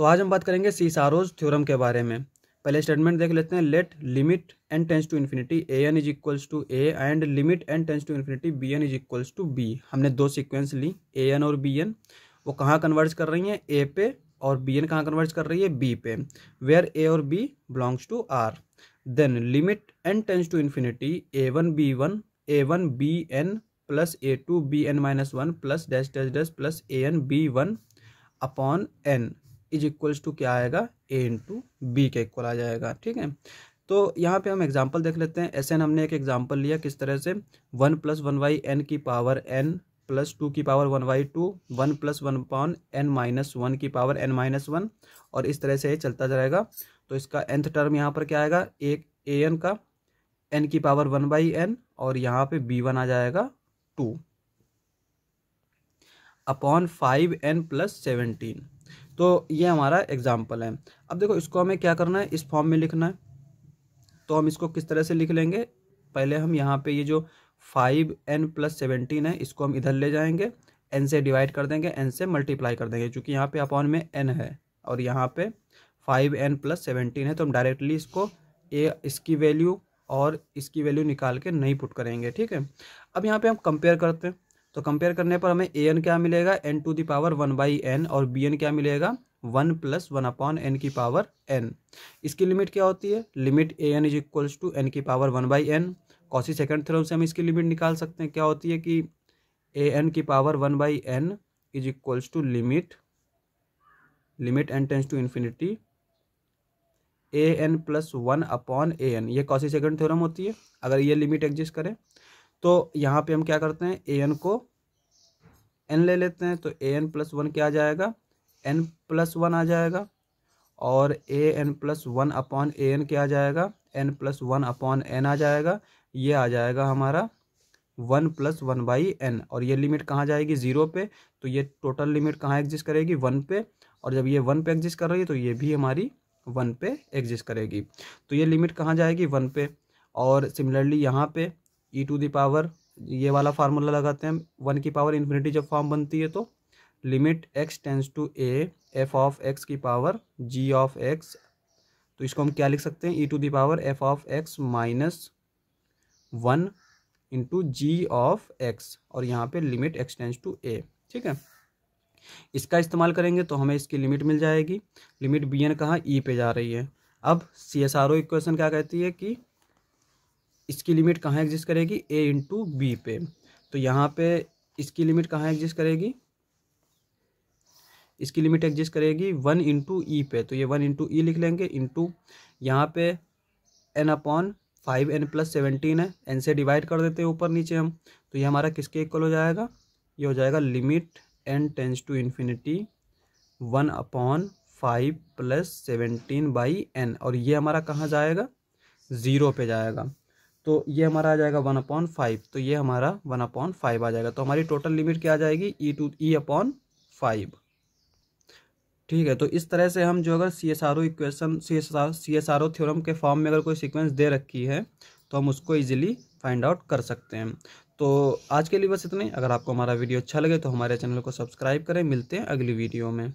तो आज हम बात करेंगे सीसारोज थ्योरम के बारे में पहले स्टेटमेंट देख लेते हैं let limit n tends to infinity a n is equals to a and limit n tends to infinity b n is equals to b हमने दो सीक्वेंस ली ए एन और बी एन वो कहाँ कन्वर्ज कर रही हैं ए पे और बी एन कहाँ कन्वर्ज कर रही है बी पे वेयर ए और b belongs to R then limit n tends to infinity a one b one a one b n plus a two b n minus one plus dash dash dash plus a n b one upon n is equals to क्या आएगा a into b के equal आ जाएगा ठीक है तो यहाँ पे हम एग्जांपल देख लेते हैं एसएन हमने एक एग्जांपल लिया किस तरह से one plus one by n की पावर एन प्लस टू की power one by two one plus one upon n minus one की पावर एन माइनस वन और इस तरह से ये चलता जाएगा तो इसका एंथ टर्म यहाँ पर क्या आएगा एक ए एन का एन की पावर वन बाई एन और यहाँ पे बी वन आ जाएगा two upon five n plus seventeen तो ये हमारा एग्जाम्पल है अब देखो इसको हमें क्या करना है इस फॉर्म में लिखना है तो हम इसको किस तरह से लिख लेंगे पहले हम यहाँ पे ये जो फाइव एन प्लस सेवेंटीन है इसको हम इधर ले जाएंगे एन से डिवाइड कर देंगे एन से मल्टीप्लाई कर देंगे क्योंकि यहाँ पे अपॉन में एन है और यहाँ पे फाइव एन प्लस सेवेंटीन है तो हम डायरेक्टली इसको ए इसकी वैल्यू और इसकी वैल्यू निकाल के नहीं पुट करेंगे ठीक है अब यहाँ पे हम कंपेयर करते हैं तो कंपेयर करने पर हमें ए एन क्या मिलेगा n to the power one by n और बी एन क्या मिलेगा one plus one upon n की पावर एन इसकी लिमिट क्या होती है limit a n is equals to n की power one by n Cauchy second theorem से हम इसकी लिमिट निकाल सकते हैं क्या होती है कि ए एन की power one by n is equals to limit limit n tends to infinity a n plus one upon a n ये कौसी सेकेंड थ्योरम होती है अगर ये लिमिट एग्जिस्ट करें तो यहाँ पे हम क्या करते हैं ए एन को एन ले लेते हैं तो ए एन प्लस वन क्या आ जाएगा एन प्लस वन आ जाएगा और a n plus one upon a n क्या आ जाएगा n plus one upon n आ जाएगा ये आ जाएगा हमारा one plus one by n और ये लिमिट कहाँ जाएगी ज़ीरो पे तो ये टोटल लिमिट कहाँ एग्जिस्ट करेगी वन पे और जब ये वन पे एग्जिस्ट कर रही है तो ये भी हमारी वन पे एग्जिस्ट करेगी तो ये लिमिट कहाँ जाएगी वन पे और सिमिलरली यहाँ पे ई टू दी पावर ये वाला फार्मूला लगाते हैं वन की पावर इन्फिनिटी जब फॉर्म बनती है तो limit x tends to a f of x की पावर जी ऑफ एक्स तो इसको हम क्या लिख सकते हैं e to the power f of x minus one into g of x और यहाँ पे limit x tends to a ठीक है इसका इस्तेमाल करेंगे तो हमें इसकी लिमिट मिल जाएगी लिमिट बी एन कहाँ ई e पे जा रही है अब C S R O equation क्या कहती है कि इसकी लिमिट कहाँ एग्जिस्ट करेगी ए इंटू बी पे तो यहाँ पे इसकी लिमिट कहाँ एग्जिस्ट करेगी इसकी लिमिट एग्जिस्ट करेगी वन इंटू ई e पे तो ये वन इंटू ई e लिख लेंगे इंटू यहाँ पे n upon five n plus seventeen है एन से डिवाइड कर देते हैं ऊपर नीचे हम तो ये हमारा किसके इक्वल हो जाएगा ये हो जाएगा limit n tends to infinity one upon five plus seventeen by n और ये हमारा कहाँ जाएगा ज़ीरो पे जाएगा तो ये हमारा आ जाएगा वन अपॉन फाइव तो ये हमारा वन अपॉन फाइव आ जाएगा तो हमारी टोटल लिमिट क्या आ जाएगी e to e upon five ठीक है तो इस तरह से हम जो अगर C S R O equation C S R C S R O theorem के फॉर्म में अगर कोई सीक्वेंस दे रखी है तो हम उसको ईजिली फाइंड आउट कर सकते हैं तो आज के लिए बस इतने अगर आपको हमारा वीडियो अच्छा लगे तो हमारे चैनल को सब्सक्राइब करें मिलते हैं अगली वीडियो में